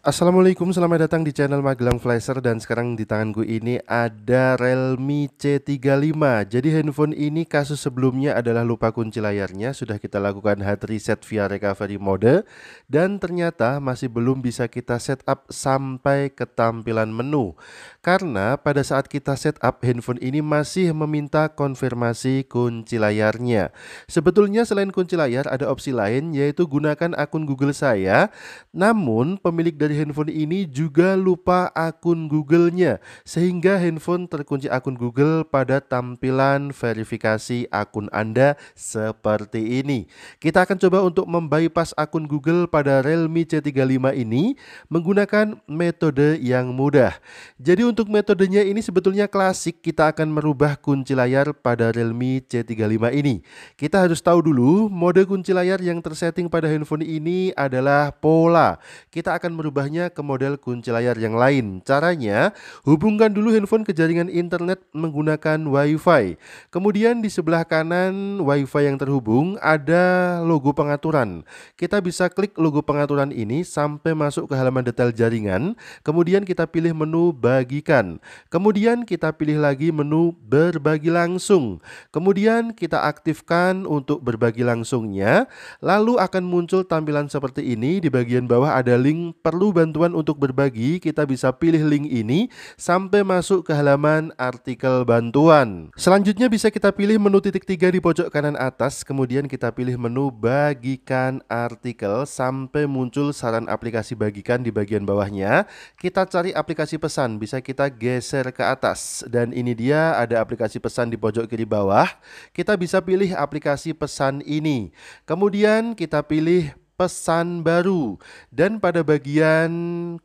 Assalamualaikum, selamat datang di channel Magelang Flasher dan sekarang di tanganku ini ada Realme C35 Jadi handphone ini kasus sebelumnya adalah lupa kunci layarnya Sudah kita lakukan hard reset via recovery mode Dan ternyata masih belum bisa kita setup sampai ke tampilan menu karena pada saat kita setup handphone ini masih meminta konfirmasi kunci layarnya. Sebetulnya selain kunci layar ada opsi lain yaitu gunakan akun Google saya. Namun pemilik dari handphone ini juga lupa akun Google-nya sehingga handphone terkunci akun Google pada tampilan verifikasi akun Anda seperti ini. Kita akan coba untuk membypass akun Google pada Realme C35 ini menggunakan metode yang mudah. Jadi untuk metodenya ini sebetulnya klasik. Kita akan merubah kunci layar pada Realme C35 ini. Kita harus tahu dulu mode kunci layar yang tersetting pada handphone ini adalah pola. Kita akan merubahnya ke model kunci layar yang lain. Caranya, hubungkan dulu handphone ke jaringan internet menggunakan Wi-Fi. Kemudian di sebelah kanan Wi-Fi yang terhubung ada logo pengaturan. Kita bisa klik logo pengaturan ini sampai masuk ke halaman detail jaringan. Kemudian kita pilih menu bagi dibagikan. Kemudian kita pilih lagi menu berbagi langsung. Kemudian kita aktifkan untuk berbagi langsungnya. Lalu akan muncul tampilan seperti ini. Di bagian bawah ada link perlu bantuan untuk berbagi. Kita bisa pilih link ini sampai masuk ke halaman artikel bantuan. Selanjutnya bisa kita pilih menu titik tiga di pojok kanan atas. Kemudian kita pilih menu bagikan artikel sampai muncul saran aplikasi bagikan di bagian bawahnya. Kita cari aplikasi pesan. Bisa kita kita geser ke atas dan ini dia ada aplikasi pesan di pojok kiri bawah. Kita bisa pilih aplikasi pesan ini. Kemudian kita pilih pesan baru dan pada bagian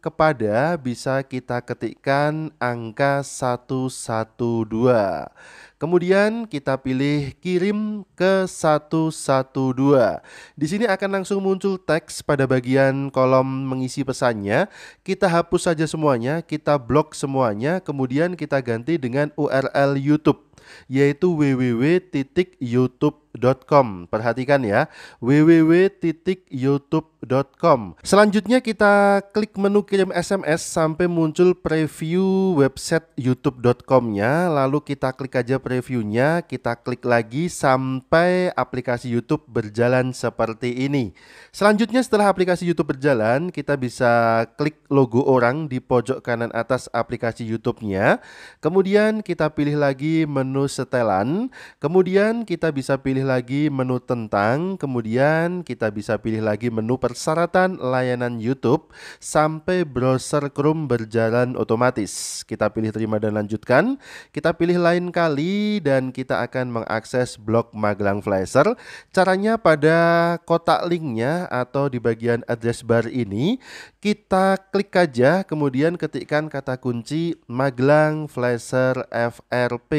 kepada bisa kita ketikkan angka 112. Kemudian kita pilih kirim ke 112. Di sini akan langsung muncul teks pada bagian kolom mengisi pesannya. Kita hapus saja semuanya, kita blok semuanya, kemudian kita ganti dengan URL YouTube yaitu www.youtube www.youtube.com. Perhatikan ya, www.youtube.com. Selanjutnya kita klik menu kirim SMS sampai muncul preview website youtube.com-nya, lalu kita klik aja previewnya, kita klik lagi sampai aplikasi YouTube berjalan seperti ini. Selanjutnya setelah aplikasi YouTube berjalan, kita bisa klik logo orang di pojok kanan atas aplikasi YouTube-nya. Kemudian kita pilih lagi menu setelan, kemudian kita bisa pilih lagi menu tentang, kemudian kita bisa pilih lagi menu persyaratan layanan YouTube sampai browser Chrome berjalan otomatis. Kita pilih terima dan lanjutkan. Kita pilih lain kali dan kita akan mengakses blog Magelang Flasher. Caranya pada kotak linknya atau di bagian address bar ini, kita klik aja kemudian ketikkan kata kunci Magelang Flasher FRP.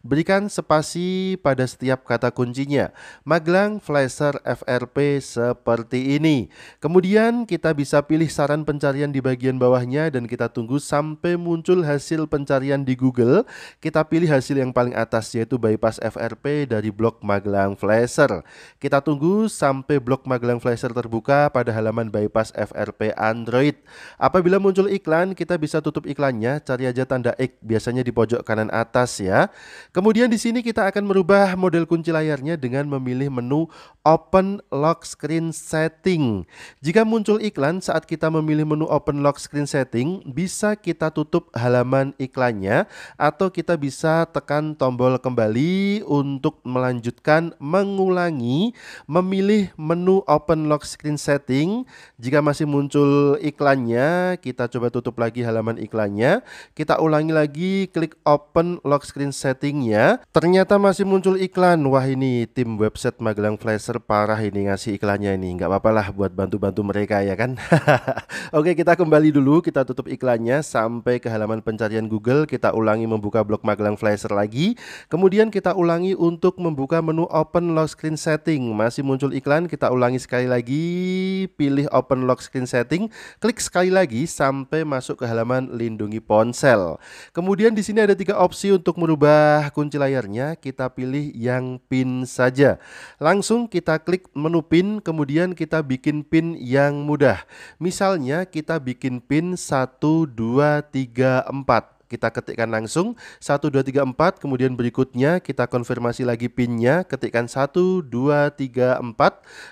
Berikan spasi pada setiap kata kunci kuncinya. Magelang flasher FRP seperti ini. Kemudian kita bisa pilih saran pencarian di bagian bawahnya dan kita tunggu sampai muncul hasil pencarian di Google. Kita pilih hasil yang paling atas yaitu bypass FRP dari blok Magelang Flasher. Kita tunggu sampai blok Magelang Flasher terbuka pada halaman bypass FRP Android. Apabila muncul iklan, kita bisa tutup iklannya, cari aja tanda X biasanya di pojok kanan atas ya. Kemudian di sini kita akan merubah model kunci layar layarnya dengan memilih menu Open Lock Screen Setting. Jika muncul iklan saat kita memilih menu Open Lock Screen Setting, bisa kita tutup halaman iklannya atau kita bisa tekan tombol kembali untuk melanjutkan mengulangi memilih menu Open Lock Screen Setting. Jika masih muncul iklannya, kita coba tutup lagi halaman iklannya. Kita ulangi lagi klik Open Lock Screen Settingnya. Ternyata masih muncul iklan. Wah, ini tim website Magelang Flasher parah ini ngasih iklannya ini. Nggak apa-apa lah buat bantu-bantu mereka ya kan. Oke kita kembali dulu, kita tutup iklannya sampai ke halaman pencarian Google. Kita ulangi membuka blog Magelang Flasher lagi. Kemudian kita ulangi untuk membuka menu Open Lock Screen Setting. Masih muncul iklan, kita ulangi sekali lagi. Pilih Open Lock Screen Setting. Klik sekali lagi sampai masuk ke halaman Lindungi Ponsel. Kemudian di sini ada tiga opsi untuk merubah kunci layarnya. Kita pilih yang pin pin saja. Langsung kita klik menu pin, kemudian kita bikin pin yang mudah. Misalnya kita bikin pin 1, 2, 3, 4 kita ketikkan langsung 1234 kemudian berikutnya kita konfirmasi lagi pinnya ketikkan 1234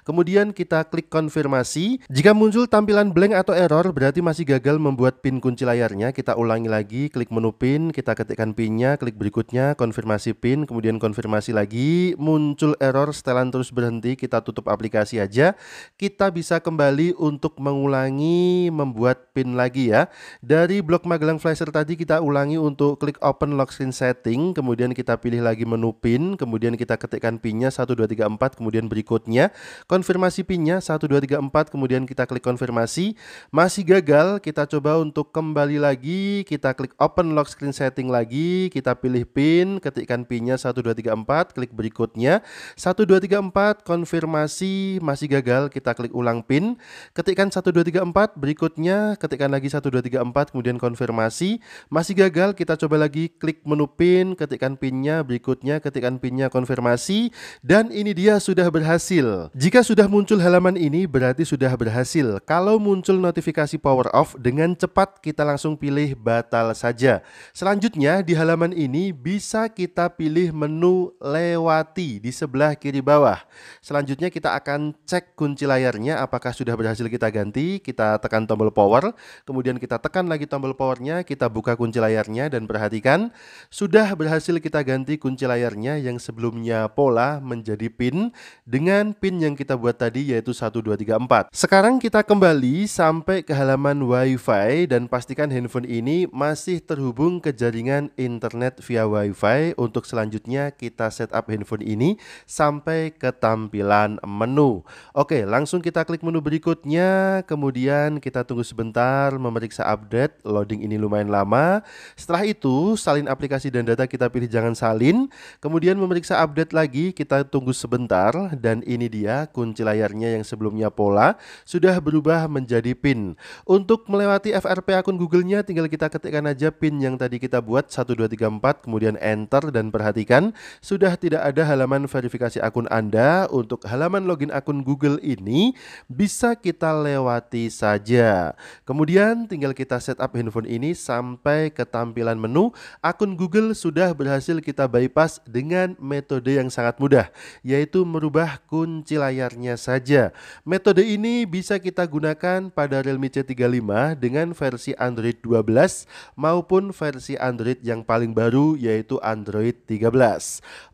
kemudian kita klik konfirmasi jika muncul tampilan blank atau error berarti masih gagal membuat pin kunci layarnya kita ulangi lagi klik menu pin kita ketikkan pinnya klik berikutnya konfirmasi pin kemudian konfirmasi lagi muncul error setelan terus berhenti kita tutup aplikasi aja kita bisa kembali untuk mengulangi membuat pin lagi ya dari blok Magelang Flasher tadi kita ulangi untuk klik open lock screen setting, kemudian kita pilih lagi menu PIN, kemudian kita ketikkan PIN-nya 1234, kemudian berikutnya konfirmasi PIN-nya 1234, kemudian kita klik konfirmasi. Masih gagal, kita coba untuk kembali lagi, kita klik open lock screen setting lagi, kita pilih PIN, ketikkan PIN-nya 1234, klik berikutnya 1234, konfirmasi, masih gagal, kita klik ulang PIN, ketikkan 1234, berikutnya ketikkan lagi 1234, kemudian konfirmasi, masih masih gagal, kita coba lagi klik menu pin, ketikkan pinnya, berikutnya ketikkan pinnya konfirmasi, dan ini dia sudah berhasil. Jika sudah muncul halaman ini, berarti sudah berhasil. Kalau muncul notifikasi power off, dengan cepat kita langsung pilih batal saja. Selanjutnya, di halaman ini bisa kita pilih menu lewati di sebelah kiri bawah. Selanjutnya kita akan cek kunci layarnya apakah sudah berhasil kita ganti, kita tekan tombol power, kemudian kita tekan lagi tombol powernya, kita buka kunci layarnya dan perhatikan sudah berhasil kita ganti kunci layarnya yang sebelumnya pola menjadi pin dengan pin yang kita buat tadi yaitu 1234. Sekarang kita kembali sampai ke halaman WiFi dan pastikan handphone ini masih terhubung ke jaringan internet via WiFi. Untuk selanjutnya kita setup handphone ini sampai ke tampilan menu. Oke, langsung kita klik menu berikutnya, kemudian kita tunggu sebentar memeriksa update. Loading ini lumayan lama. Setelah itu, salin aplikasi dan data kita pilih jangan salin, kemudian memeriksa update lagi, kita tunggu sebentar dan ini dia kunci layarnya yang sebelumnya pola sudah berubah menjadi pin. Untuk melewati FRP akun Google-nya tinggal kita ketikkan aja pin yang tadi kita buat 1234 kemudian enter dan perhatikan sudah tidak ada halaman verifikasi akun Anda. Untuk halaman login akun Google ini bisa kita lewati saja. Kemudian tinggal kita setup handphone ini sampai ke Tampilan menu, akun Google sudah berhasil kita bypass dengan metode yang sangat mudah, yaitu merubah kunci layarnya saja. Metode ini bisa kita gunakan pada Realme C35 dengan versi Android 12 maupun versi Android yang paling baru yaitu Android 13.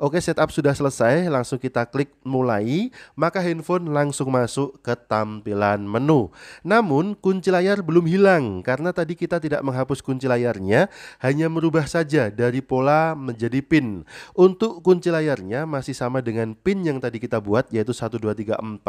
Oke, setup sudah selesai, langsung kita klik mulai, maka handphone langsung masuk ke tampilan menu. Namun, kunci layar belum hilang karena tadi kita tidak menghapus kunci layarnya hanya merubah saja dari pola menjadi pin. Untuk kunci layarnya masih sama dengan pin yang tadi kita buat yaitu 1234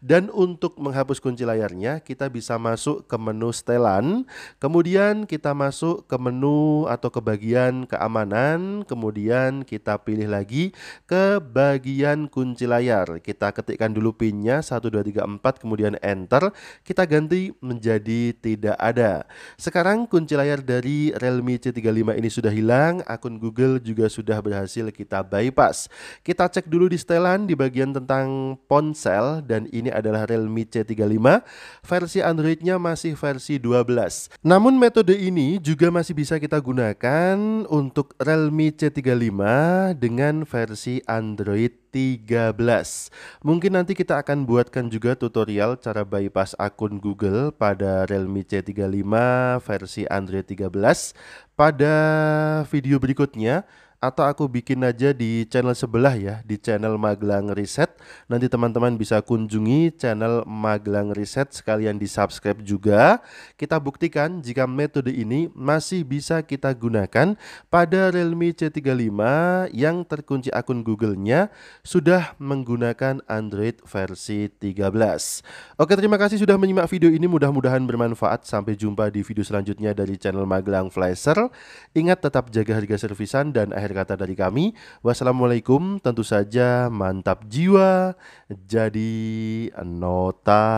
Dan untuk menghapus kunci layarnya kita bisa masuk ke menu setelan. Kemudian kita masuk ke menu atau ke bagian keamanan. Kemudian kita pilih lagi ke bagian kunci layar. Kita ketikkan dulu pinnya 1234 kemudian enter. Kita ganti menjadi tidak ada. Sekarang kunci layar dari Realme C35 ini sudah hilang, akun Google juga sudah berhasil kita bypass. Kita cek dulu di setelan di bagian tentang ponsel dan ini adalah Realme C35. Versi Androidnya masih versi 12. Namun metode ini juga masih bisa kita gunakan untuk Realme C35 dengan versi Android 13. Mungkin nanti kita akan buatkan juga tutorial cara bypass akun Google pada Realme C35 versi Android 13 pada video berikutnya atau aku bikin aja di channel sebelah ya, di channel Magelang Reset. Nanti teman-teman bisa kunjungi channel Magelang Reset sekalian di-subscribe juga. Kita buktikan jika metode ini masih bisa kita gunakan pada Realme C35 yang terkunci akun Google-nya sudah menggunakan Android versi 13. Oke, terima kasih sudah menyimak video ini. Mudah-mudahan bermanfaat. Sampai jumpa di video selanjutnya dari channel Magelang Flasher. Ingat tetap jaga harga servisan dan akhir akhir kata dari kami. Wassalamualaikum, tentu saja mantap jiwa, jadi nota.